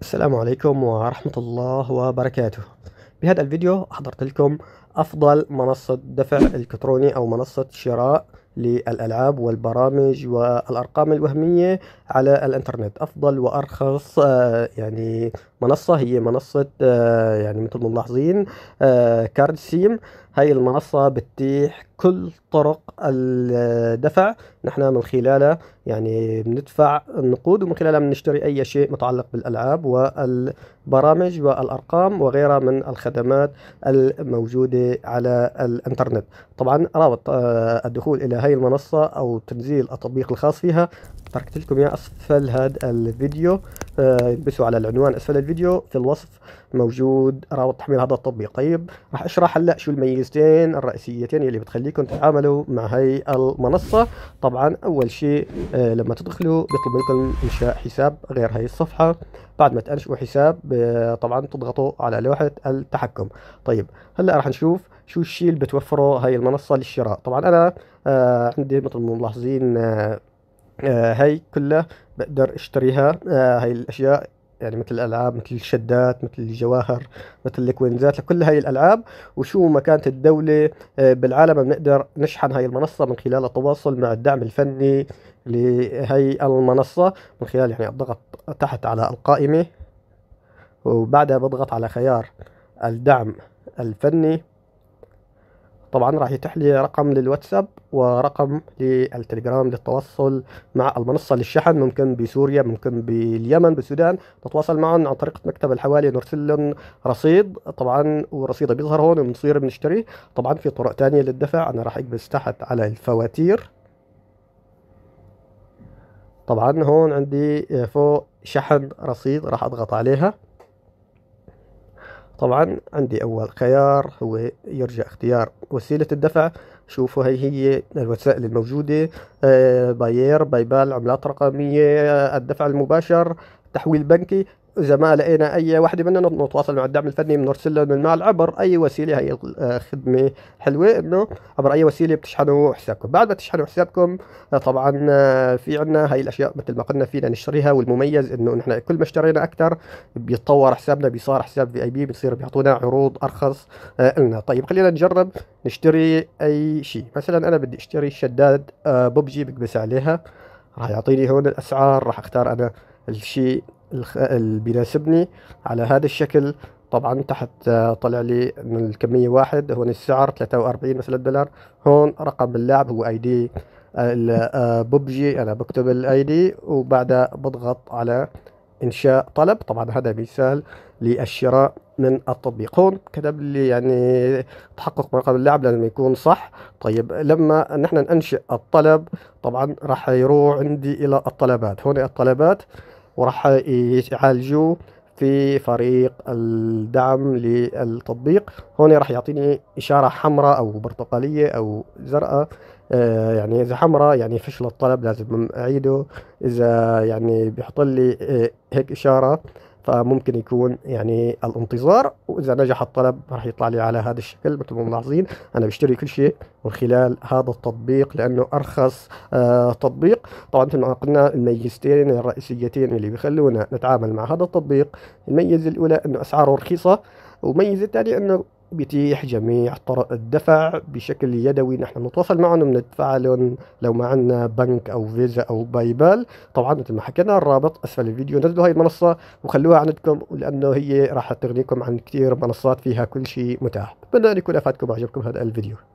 السلام عليكم ورحمة الله وبركاته بهذا الفيديو حضرت لكم أفضل منصة دفع إلكتروني أو منصة شراء للألعاب والبرامج والأرقام الوهمية على الإنترنت أفضل وأرخص آه، يعني منصة هي منصة آه، يعني مثل ما ملاحظين آه، كارد سيم هاي المنصة بتتيح كل طرق الدفع نحن من خلالها يعني بندفع النقود ومن خلالها بنشتري أي شيء متعلق بالألعاب والبرامج والأرقام وغيرها من الخدمات الموجودة على الإنترنت طبعا رابط آه، الدخول إلى هاي المنصة أو تنزيل التطبيق الخاص فيها تركت لكم إياه أسفل هذا الفيديو البسوا آه، على العنوان اسفل الفيديو في الوصف موجود رابط تحميل هذا التطبيق طيب راح اشرح هلا شو الميزتين الرئيسيتين اللي بتخليكم تتعاملوا مع هي المنصه طبعا اول شيء آه، لما تدخلوا بيطلب منكم انشاء حساب غير هي الصفحه بعد ما تنشئوا حساب آه، طبعا تضغطوا على لوحه التحكم طيب هلا راح نشوف شو الشيء اللي بتوفره هاي المنصه للشراء طبعا انا عندي مثل ما ملاحظين آه، هاي كلها بقدر اشتريها آه، هاي الاشياء يعني مثل الالعاب مثل الشدات مثل الجواهر مثل الكوينزات لكل هاي الالعاب وشو ما كانت الدوله آه، بالعالم بنقدر نشحن هاي المنصه من خلال التواصل مع الدعم الفني لهي المنصه من خلال يعني الضغط تحت على القائمه وبعدها بضغط على خيار الدعم الفني طبعا راح يتيح لي رقم للواتساب ورقم للتليجرام للتواصل مع المنصة للشحن ممكن بسوريا ممكن باليمن بالسودان نتواصل معهم عن طريق مكتب الحوالي نرسل لهم رصيد طبعا ورصيده بيظهر هون وبنصير بنشتري طبعا في طرق تانية للدفع انا راح اكبس تحت على الفواتير طبعا هون عندي فوق شحن رصيد راح اضغط عليها طبعا عندي أول خيار هو يرجع اختيار وسيلة الدفع شوفوا هي هي الوسائل الموجودة آه، باير باي بال عملات رقمية الدفع المباشر تحويل بنكي اذا ما لقينا اي وحده مننا نتواصل مع الدعم الفني بنرسل لهم المال عبر اي وسيله هي آه، خدمه حلوه انه عبر اي وسيله بتشحنوا حسابكم بعد ما تشحنوا حسابكم آه، طبعا آه، في عنا هاي الاشياء مثل ما قلنا فينا نشتريها والمميز انه نحن كل ما اشترينا اكثر بيتطور حسابنا بيصير حساب في اي بي بيصير بيعطونا عروض ارخص لنا طيب خلينا نجرب نشتري اي شيء مثلا انا بدي اشتري شداد ببجي بكبس عليها راح يعطيني هون الاسعار راح اختار انا الشيء اللي بيناسبني على هذا الشكل طبعا تحت آه، طلع لي من الكمية واحد هون السعر 43 مثلا دولار هون رقم اللاعب هو اي دي آه، آه، ببجي انا بكتب الاي دي وبعدها بضغط على انشاء طلب طبعا هذا مثال للشراء من التطبيق هون كتب لي يعني تحقق قبل اللاعب لازم يكون صح طيب لما نحن ننشئ الطلب طبعا راح يروح عندي الى الطلبات هون الطلبات وراح يعالجوه في فريق الدعم للتطبيق هون راح يعطيني إشارة حمراء أو برتقالية أو زرقاء آه، يعني إذا حمراء يعني فشل الطلب لازم أعيده إذا يعني بيحط لي آه، هيك إشارة فممكن يكون يعني الانتظار واذا نجح الطلب راح يطلع لي على هذا الشكل مثل ما ملاحظين انا بشتري كل شيء من خلال هذا التطبيق لانه ارخص آه تطبيق طبعا مثل ما قلنا الميزتين الرئيسيتين اللي بيخلونا نتعامل مع هذا التطبيق الميزه الاولى انه اسعاره رخيصه والميزه الثانيه انه بيتيح جميع طرق الدفع بشكل يدوي نحن نتواصل معهم بندفع لهم لو ما عندنا بنك او فيزا او باي بال طبعا مثل ما حكينا الرابط اسفل الفيديو نزلوا هاي المنصه وخلوها عندكم لانه هي راح تغنيكم عن كثير منصات فيها كل شيء متاح بتمنى ان يكون افادكم وعجبكم هذا الفيديو